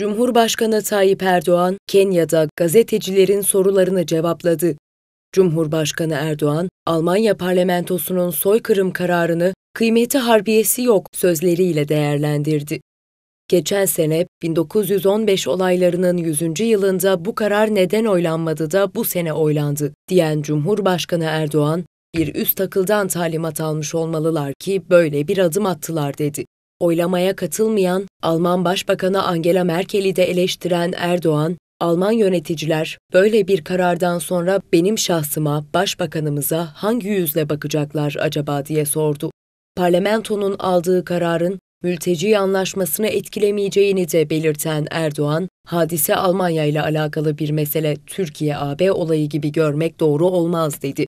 Cumhurbaşkanı Tayyip Erdoğan, Kenya'da gazetecilerin sorularını cevapladı. Cumhurbaşkanı Erdoğan, Almanya parlamentosunun soykırım kararını kıymeti harbiyesi yok sözleriyle değerlendirdi. Geçen sene 1915 olaylarının 100. yılında bu karar neden oylanmadı da bu sene oylandı diyen Cumhurbaşkanı Erdoğan, bir üst takıldan talimat almış olmalılar ki böyle bir adım attılar dedi oylamaya katılmayan Alman Başbakanı Angela Merkel'i de eleştiren Erdoğan, Alman yöneticiler böyle bir karardan sonra benim şahsıma, başbakanımıza hangi yüzle bakacaklar acaba diye sordu. Parlamentonun aldığı kararın mülteci anlaşmasını etkilemeyeceğini de belirten Erdoğan, hadise Almanya ile alakalı bir mesele Türkiye-AB olayı gibi görmek doğru olmaz dedi.